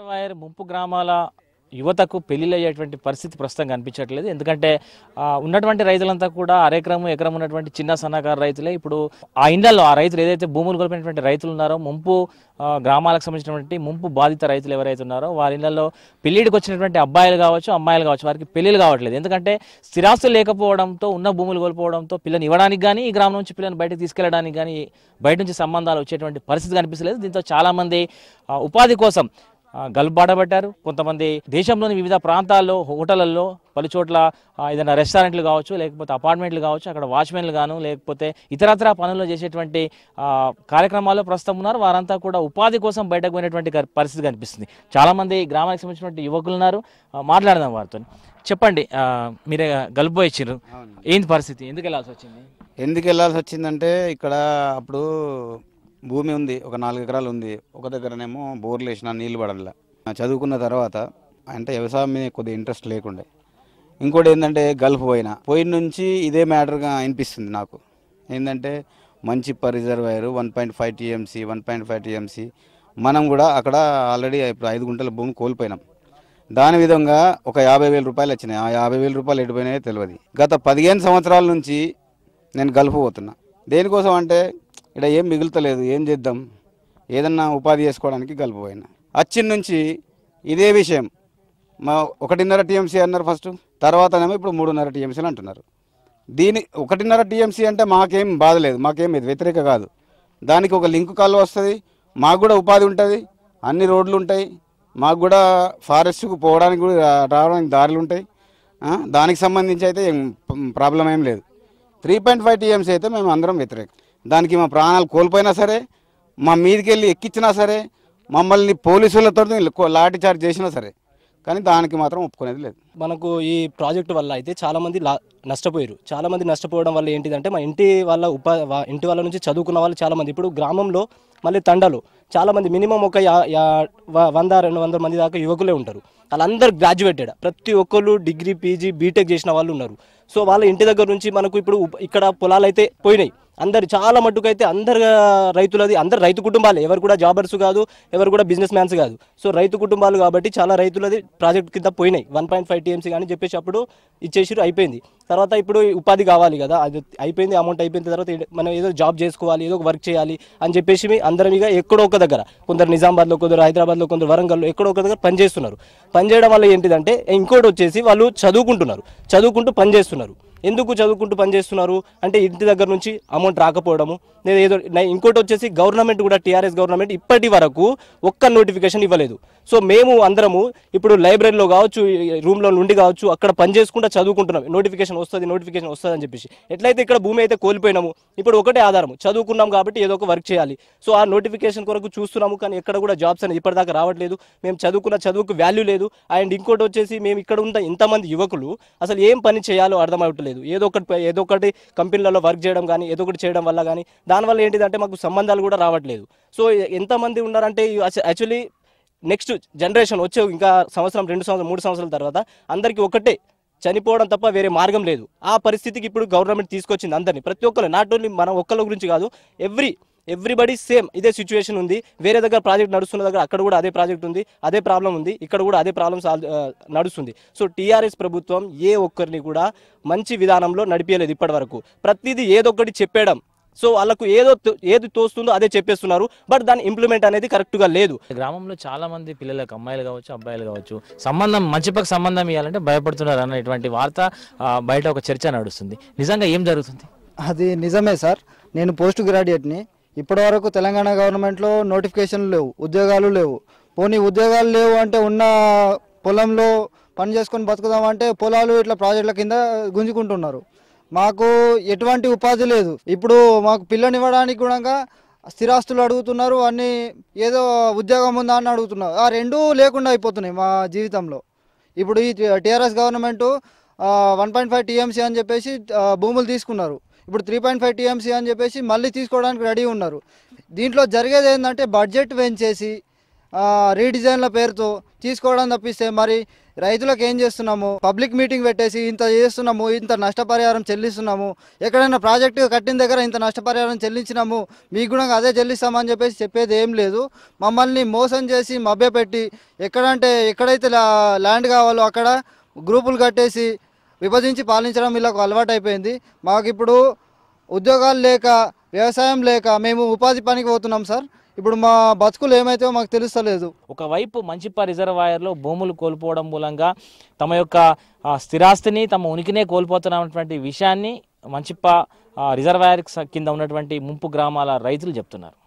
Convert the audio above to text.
reservoir ముంపు గ్రామాల యువతకు పెళ్లిళ్ళు అయ్యేటువంటి పరిస్థితి ప్రస్తుతం కనిపించట్లేదు ఎందుకంటే ఉన్నటువంటి రైతులంతా కూడా అరెకరం ఎకరం ఉన్నటువంటి చిన్న సన్నకారు రైతులే ఇప్పుడు ఆ ఇండ్లలో ఆ రైతులు ఏదైతే భూములు కోల్పోయినటువంటి రైతులు ఉన్నారో ముంపు గ్రామాలకు సంబంధించినటువంటి ముంపు బాధిత రైతులు ఎవరైతే ఉన్నారో వారి ఇళ్లలో పెళ్లిడికి వచ్చినటువంటి అబ్బాయిలు కావచ్చు అమ్మాయిలు కావచ్చు వారికి పెళ్లిలు కావట్లేదు ఎందుకంటే స్థిరాస్తులు లేకపోవడంతో ఉన్న భూములు కోల్పోవడంతో పిల్లని ఇవ్వడానికి కానీ ఈ గ్రామం నుంచి పిల్లని బయటకు తీసుకెళ్ళడానికి కానీ బయట నుంచి సంబంధాలు వచ్చేటువంటి పరిస్థితి కనిపిస్తలేదు దీంతో చాలామంది ఉపాధి కోసం గల్బాడబడ్డారు కొంతమంది దేశంలోని వివిధ ప్రాంతాల్లో హోటళ్లలో పలుచోట్ల ఏదైనా రెస్టారెంట్లు కావచ్చు లేకపోతే అపార్ట్మెంట్లు కావచ్చు అక్కడ వాచ్మెన్లు గాను లేకపోతే ఇతరత్ర పనులు చేసేటువంటి కార్యక్రమాల్లో ప్రస్తుతం ఉన్నారు వారంతా కూడా ఉపాధి కోసం బయటకు పోయినటువంటి పరిస్థితి కనిపిస్తుంది చాలామంది గ్రామానికి సంబంధించినటువంటి యువకులు ఉన్నారు మాట్లాడదాం వారితో చెప్పండి మీరే గలుపు ఇచ్చారు ఏంటి పరిస్థితి ఎందుకు వెళ్ళాల్సి వచ్చింది ఎందుకు వెళ్ళాల్సి వచ్చిందంటే ఇక్కడ అప్పుడు భూమి ఉంది ఒక నాలుగు ఎకరాలు ఉంది ఒక దగ్గరనేమో బోర్లు వేసిన నీళ్ళు పడలే చదువుకున్న తర్వాత అంటే వ్యవసాయం మీద కొద్దిగా ఇంట్రెస్ట్ లేకుండే ఇంకోటి ఏంటంటే గల్ఫ్ పోయిన పోయిన నుంచి ఇదే మ్యాటర్గా అనిపిస్తుంది నాకు ఏంటంటే మంచి reservoir one point five TMC one point five TMC మనం కూడా అక్కడ ఆల్రెడీ ఇప్పుడు ఐదు గుంటల భూమి కోల్పోయినాం దాని విధంగా ఒక యాభై వేల రూపాయలు వచ్చినాయి ఆ యాభై వేల రూపాయలు ఎడిపోయినాయో తెలియదు గత పదిహేను సంవత్సరాల నుంచి నేను గల్ఫ్ పోతున్నా దేనికోసం అంటే ఇక్కడ ఏం మిగులుతలేదు ఏం చేద్దాం ఏదన్నా ఉపాధి చేసుకోవడానికి గల్పపోయినా అచ్చిన నుంచి ఇదే విషయం మా ఒకటిన్నర టీఎంసీ అన్నారు ఫస్ట్ తర్వాతనేమో ఇప్పుడు మూడున్నర టీఎంసీలు అంటున్నారు దీని ఒకటిన్నర టీఎంసీ అంటే మాకేం బాధ లేదు మాకేం వ్యతిరేక కాదు దానికి ఒక లింక్ కాల్ వస్తుంది మాకు కూడా ఉపాధి ఉంటుంది అన్ని రోడ్లు ఉంటాయి మాకు కూడా ఫారెస్ట్కు పోవడానికి కూడా రావడానికి దారులు ఉంటాయి దానికి సంబంధించి అయితే ఏం ప్రాబ్లం ఏం లేదు త్రీ పాయింట్ ఫైవ్ టీఎంసీ అయితే మేము అందరం వ్యతిరేకం దానికి మా ప్రాణాలు కోల్పోయినా సరే మా మీదకి వెళ్ళి ఎక్కించినా సరే మమ్మల్ని పోలీసులతో లాఠీ చార్జ్ చేసినా సరే కానీ దానికి మాత్రం ఒప్పుకునేది లేదు మనకు ఈ ప్రాజెక్టు వల్ల అయితే చాలామంది నష్టపోయారు చాలామంది నష్టపోవడం వల్ల ఏంటిదంటే మా ఇంటి వాళ్ళ ఉపా ఇంటి వాళ్ళ నుంచి చదువుకున్న వాళ్ళు చాలామంది ఇప్పుడు గ్రామంలో మళ్ళీ తండలు చాలామంది మినిమం ఒక వంద రెండు వందల మంది దాకా యువకులే ఉంటారు వాళ్ళందరూ గ్రాడ్యుయేటెడ్ ప్రతి ఒక్కరు డిగ్రీ పీజీ బీటెక్ చేసిన వాళ్ళు ఉన్నారు సో వాళ్ళ ఇంటి దగ్గర నుంచి మనకు ఇప్పుడు ఇక్కడ పొలాలు అయితే పోయినాయి అందరు చాలా మట్టుకైతే అందరు రైతులది అందరు రైతు కుటుంబాలే ఎవరు కూడా జాబర్స్ కాదు ఎవరు కూడా బిజినెస్ మ్యాన్స్ కాదు సో రైతు కుటుంబాలు కాబట్టి చాలా రైతులది ప్రాజెక్ట్ కింద పోయినాయి వన్ పాయింట్ ఫైవ్ టీఎంసీ కానీ చెప్పేసి అప్పుడు ఇచ్చేసారు అయిపోయింది తర్వాత ఇప్పుడు ఉపాధి కావాలి కదా అది అయిపోయింది అమౌంట్ అయిపోయిన తర్వాత మనం ఏదో జాబ్ చేసుకోవాలి ఏదో వర్క్ చేయాలి అని చెప్పేసి అందరం ఇక ఎక్కడో ఒక దగ్గర కొందరు నిజామాబాద్లో కొందరు హైదరాబాద్లో కొందరు వరంగల్లో ఎక్కడో ఒక దగ్గర పనిచేస్తున్నారు పనిచేయడం వల్ల ఏంటిదంటే ఇంకోటి వచ్చేసి వాళ్ళు చదువుకుంటున్నారు చదువుకుంటూ పనిచేస్తున్నారు ఎందుకు చదువుకుంటూ పనిచేస్తున్నారు అంటే ఇంటి దగ్గర నుంచి అమౌంట్ రాకపోవడము లేదా ఏదో ఇంకోటి వచ్చేసి గవర్నమెంట్ కూడా టీఆర్ఎస్ గవర్నమెంట్ ఇప్పటి వరకు ఒక్క నోటిఫికేషన్ ఇవ్వలేదు సో మేము అందరము ఇప్పుడు లైబ్రరీలో కావచ్చు రూమ్లో నుండి కావచ్చు అక్కడ పని చేసుకుంటా చదువుకుంటున్నాం నోటిఫికేషన్ వస్తుంది నోటిఫికేషన్ వస్తుంది అని చెప్పేసి ఎట్లయితే ఇక్కడ భూమి అయితే కోల్పోయినాము ఇప్పుడు ఒకటే ఆధారం చదువుకున్నాం కాబట్టి ఏదో ఒక వర్క్ చేయాలి సో ఆ నోటిఫికేషన్ కొరకు చూస్తున్నాము కానీ ఎక్కడ కూడా జాబ్స్ అనేది ఇప్పటిదాకా రావట్లేదు మేము చదువుకున్న చదువుకు వాల్యూ లేదు అండ్ ఇంకోటి వచ్చేసి మేము ఇక్కడ ఉన్న ఇంతమంది యువకులు అసలు ఏం పని చేయాలో అర్థమవట్లేదు ఏదో ఒకటి ఏదో ఒకటి కంపెనీలలో వర్క్ చేయడం కానీ ఏదో ఒకటి చేయడం వల్ల కానీ దానివల్ల ఏంటిదంటే మాకు సంబంధాలు కూడా రావట్లేదు సో ఎంతమంది ఉన్నారంటే యాక్చువల్లీ నెక్స్ట్ జనరేషన్ వచ్చే ఇంకా సంవత్సరం రెండు సంవత్సరం మూడు సంవత్సరాల తర్వాత అందరికీ ఒకటే చనిపోవడం తప్ప వేరే మార్గం లేదు ఆ పరిస్థితికి ఇప్పుడు గవర్నమెంట్ తీసుకొచ్చింది అందరినీ ప్రతి ఒక్కరు నాట్ ఓన్లీ మనం ఒక్కళ్ళ గురించి కాదు ఎవ్రీ ఎవ్రీబడి సేమ్ ఇదే సిచ్యువేషన్ ఉంది వేరే దగ్గర ప్రాజెక్ట్ నడుస్తున్న దగ్గర అక్కడ కూడా అదే ప్రాజెక్ట్ ఉంది అదే ప్రాబ్లం ఉంది ఇక్కడ కూడా అదే ప్రాబ్లం సాల్వ్ నడుస్తుంది సో టీఆర్ఎస్ ప్రభుత్వం ఏ ఒక్కరిని కూడా మంచి విధానంలో నడిపించలేదు ఇప్పటివరకు ప్రతిదీ ఏదొక్కటి చెప్పేయడం సో వాళ్ళకు ఏదో ఏది తోస్తుందో అదే చెప్పేస్తున్నారు బట్ దాని ఇంప్లిమెంట్ అనేది కరెక్ట్గా లేదు గ్రామంలో చాలా మంది పిల్లలకు అమ్మాయిలు కావచ్చు అబ్బాయిలు కావచ్చు సంబంధం మంచి పక్క సంబంధం ఇవ్వాలంటే భయపడుతున్నారు అన్నటువంటి వార్త బయట ఒక చర్చ నడుస్తుంది నిజంగా ఏం జరుగుతుంది అది నిజమే సార్ నేను పోస్ట్ గ్రాడ్యుయేట్ని ఇప్పటి వరకు తెలంగాణ గవర్నమెంట్లో నోటిఫికేషన్లు లేవు ఉద్యోగాలు లేవు పోనీ ఉద్యోగాలు లేవు అంటే ఉన్న పొలంలో పని చేసుకొని బతుకుదామంటే పొలాలు ఇట్లా ప్రాజెక్టుల కింద గుంజుకుంటున్నారు మాకు ఎటువంటి ఉపాధి లేదు ఇప్పుడు మాకు పిల్లనివ్వడానికి కూడా స్థిరాస్తులు అడుగుతున్నారు అన్ని ఏదో ఉద్యోగం ఉందా అని అడుగుతున్నారు ఆ రెండూ లేకుండా అయిపోతున్నాయి మా జీవితంలో ఇప్పుడు ఈ TRS government one point five TMC అని చెప్పేసి భూములు తీసుకున్నారు ఇప్పుడు త్రీ పాయింట్ ఫైవ్ టీఎంసీ అని చెప్పేసి మళ్ళీ తీసుకోవడానికి రెడీ ఉన్నారు దీంట్లో జరిగేది ఏంటంటే బడ్జెట్ పెంచేసి రీడిజైన్ల పేరుతో తీసుకోవడం తప్పిస్తే మరి రైతులకు ఏం చేస్తున్నాము పబ్లిక్ మీటింగ్ పెట్టేసి ఇంత చేస్తున్నాము ఇంత నష్టపరిహారం చెల్లిస్తున్నాము ఎక్కడైనా ప్రాజెక్టు కట్టిన దగ్గర ఇంత నష్టపరిహారం చెల్లించినాము మీకు కూడా అదే చెల్లిస్తామని చెప్పేసి చెప్పేది ఏం లేదు మమ్మల్ని మోసం చేసి మభ్యపెట్టి ఎక్కడంటే ఎక్కడైతే ల్యాండ్ కావాలో అక్కడ గ్రూపులు కట్టేసి విభజించి పాలించడం వీళ్ళకు అలవాటు అయిపోయింది మాకు ఇప్పుడు ఉద్యోగాలు లేక వ్యవసాయం లేక మేము ఉపాధి పనికి పోతున్నాం సార్ ఇప్పుడు మా బతుకులు ఏమైతే మాకు తెలుస్తలేదు ఒకవైపు మంచిప్ప రిజర్వాయర్లో భూములు కోల్పోవడం మూలంగా తమ యొక్క స్థిరాస్తిని తమ ఉనికినే కోల్పోతున్నటువంటి విషయాన్ని మంచిప్ప రిజర్వాయర్ కింద ఉన్నటువంటి ముంపు గ్రామాల రైతులు చెప్తున్నారు